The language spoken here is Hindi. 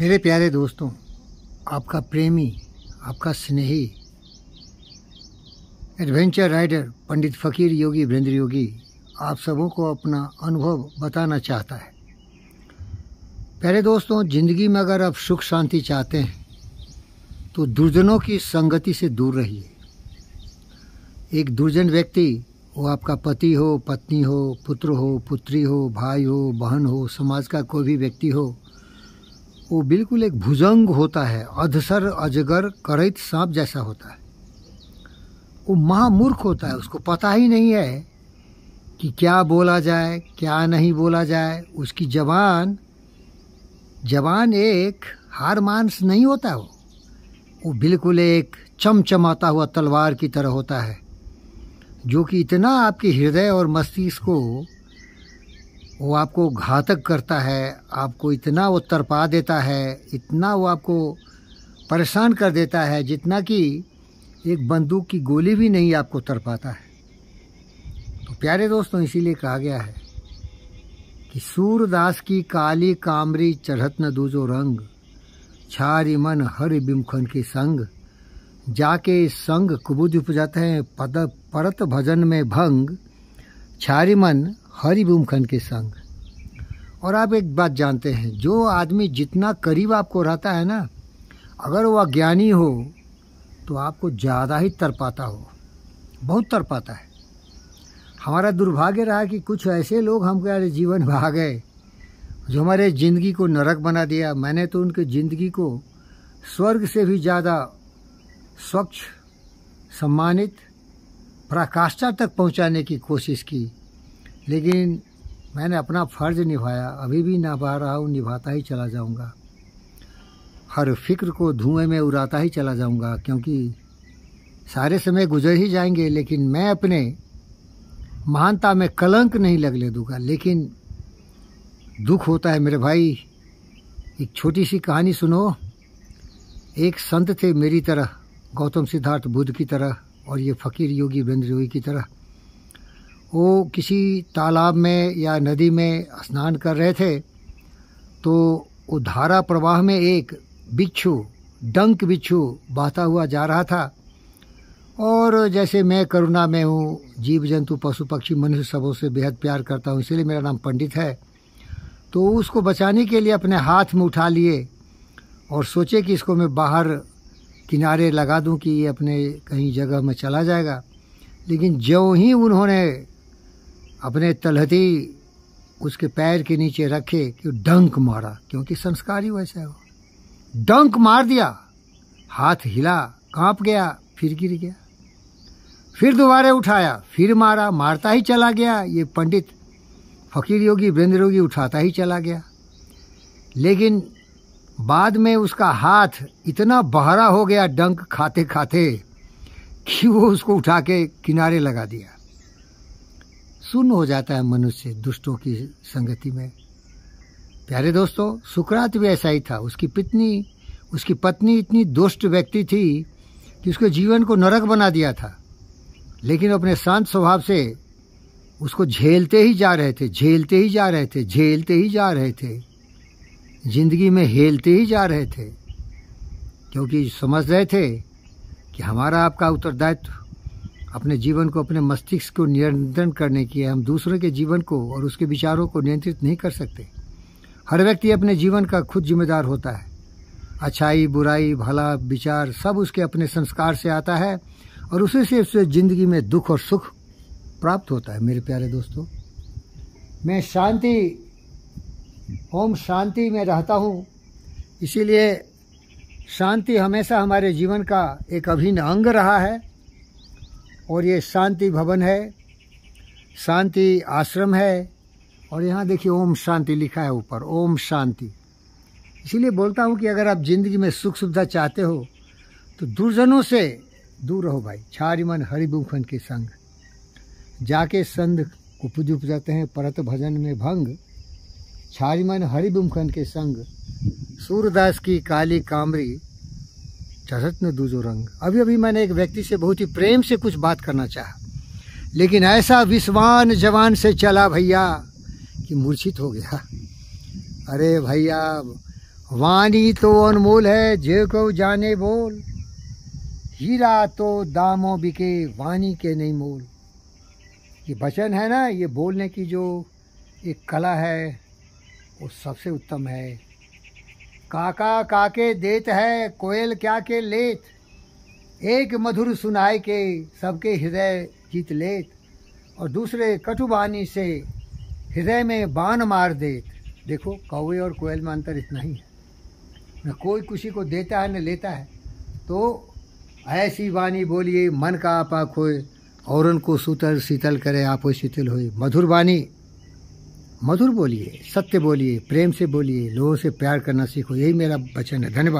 मेरे प्यारे दोस्तों आपका प्रेमी आपका स्नेही एडवेंचर राइडर पंडित फ़कीर योगी वृंद्र योगी आप सबों को अपना अनुभव बताना चाहता है प्यारे दोस्तों ज़िंदगी में अगर आप सुख शांति चाहते हैं तो दुर्जनों की संगति से दूर रहिए एक दुर्जन व्यक्ति वो आपका पति हो पत्नी हो पुत्र हो पुत्री हो भाई हो बहन हो समाज का कोई भी व्यक्ति हो वो बिल्कुल एक भुजंग होता है अधसर अजगर करैत सांप जैसा होता है वो महामूर्ख होता है उसको पता ही नहीं है कि क्या बोला जाए क्या नहीं बोला जाए उसकी जबान जबान एक हार मांस नहीं होता वो वो बिल्कुल एक चमचमाता हुआ तलवार की तरह होता है जो कि इतना आपके हृदय और मस्तिष्क को वो आपको घातक करता है आपको इतना वो तरपा देता है इतना वो आपको परेशान कर देता है जितना कि एक बंदूक की गोली भी नहीं आपको तरपाता है तो प्यारे दोस्तों इसीलिए कहा गया है कि सूरदास की काली कामरी चढ़त न दूजो रंग छारी मन हर बिमखन की संग जाके संग कुबुद उपजाते हैं पद परत भजन में भंग छारी मन हरिभूम खन के संग और आप एक बात जानते हैं जो आदमी जितना करीब आपको रहता है ना अगर वह ज्ञानी हो तो आपको ज़्यादा ही तरपाता हो बहुत तरपाता है हमारा दुर्भाग्य रहा कि कुछ ऐसे लोग हमारे जीवन में आ गए जो हमारे ज़िंदगी को नरक बना दिया मैंने तो उनके ज़िंदगी को स्वर्ग से भी ज़्यादा स्वच्छ सम्मानित प्राकाष्ठा तक पहुंचाने की कोशिश की लेकिन मैंने अपना फ़र्ज़ निभाया अभी भी ना पा रहा हूँ निभाता ही चला जाऊँगा हर फिक्र को धुएं में उड़ाता ही चला जाऊँगा क्योंकि सारे समय गुजर ही जाएंगे लेकिन मैं अपने महानता में कलंक नहीं लग ले दूंगा लेकिन दुख होता है मेरे भाई एक छोटी सी कहानी सुनो एक संत थे मेरी तरह गौतम सिद्धार्थ बुद्ध की तरह और ये फ़कीर योगी बेंद्र योगी की तरह वो किसी तालाब में या नदी में स्नान कर रहे थे तो वो धारा प्रवाह में एक बिच्छू डंक बिच्छू बहता हुआ जा रहा था और जैसे मैं करुणा में हूँ जीव जंतु पशु पक्षी मनुष्य सबों से बेहद प्यार करता हूँ इसलिए मेरा नाम पंडित है तो उसको बचाने के लिए अपने हाथ में उठा लिए और सोचे कि इसको मैं बाहर किनारे लगा दूं कि ये अपने कहीं जगह में चला जाएगा लेकिन जो ही उन्होंने अपने तलहती उसके पैर के नीचे रखे कि डंक मारा क्योंकि संस्कार ही वैसा है वो डंक मार दिया हाथ हिला कांप गया फिर गिर गया फिर दोबारा उठाया फिर मारा मारता ही चला गया ये पंडित फकीर योगी वृंद्र योगी उठाता ही चला गया लेकिन बाद में उसका हाथ इतना बहरा हो गया डंक खाते खाते कि वो उसको उठा के किनारे लगा दिया सुन्न हो जाता है मनुष्य दुष्टों की संगति में प्यारे दोस्तों सुकरात भी ऐसा ही था उसकी पत्नी उसकी पत्नी इतनी दुष्ट व्यक्ति थी कि उसके जीवन को नरक बना दिया था लेकिन अपने शांत स्वभाव से उसको झेलते ही जा रहे थे झेलते ही जा रहे थे झेलते ही जा रहे थे जिंदगी में हेलते ही जा रहे थे क्योंकि समझ रहे थे कि हमारा आपका उत्तरदायित्व अपने जीवन को अपने मस्तिष्क को नियंत्रण करने की है हम दूसरों के जीवन को और उसके विचारों को नियंत्रित नहीं कर सकते हर व्यक्ति अपने जीवन का खुद जिम्मेदार होता है अच्छाई बुराई भला विचार सब उसके अपने संस्कार से आता है और उसी से उसे जिंदगी में दुख और सुख प्राप्त होता है मेरे प्यारे दोस्तों मैं शांति ओम शांति में रहता हूँ इसीलिए शांति हमेशा हमारे जीवन का एक अभिन्न अंग रहा है और ये शांति भवन है शांति आश्रम है और यहाँ देखिए ओम शांति लिखा है ऊपर ओम शांति इसीलिए बोलता हूँ कि अगर आप ज़िंदगी में सुख सुविधा चाहते हो तो दुर्जनों से दूर रहो भाई छारी मन हरिभूखन के संग जाके संध उपज उपजाते हैं परत भजन में भंग छारी मन हरिभूखन के संग सूरदास की काली कामरी चढ़त न दूजो रंग अभी अभी मैंने एक व्यक्ति से बहुत ही प्रेम से कुछ बात करना चाहा लेकिन ऐसा विश्वान जवान से चला भैया कि मूर्छित हो गया अरे भैया वाणी तो अनमोल है जे को जाने बोल हीरा तो दामो बिके वाणी के नहीं मोल ये वचन है ना ये बोलने की जो एक कला है वो सबसे उत्तम है काका काके देत है कोयल क्या के लेत एक मधुर सुनाए के सबके हृदय जीत लेत और दूसरे कटुबानी से हृदय में बाण मार देत देखो कौवे और कोयल में अंतर इतना ही है न कोई किसी को देता है न लेता है तो ऐसी वाणी बोलिए मन का आपा खोए और उनको सुतल शीतल करे आपो शीतल हो मधुर वाणी मधुर बोलिए सत्य बोलिए प्रेम से बोलिए लोगों से प्यार करना सीखो यही मेरा वचन है धन्यवाद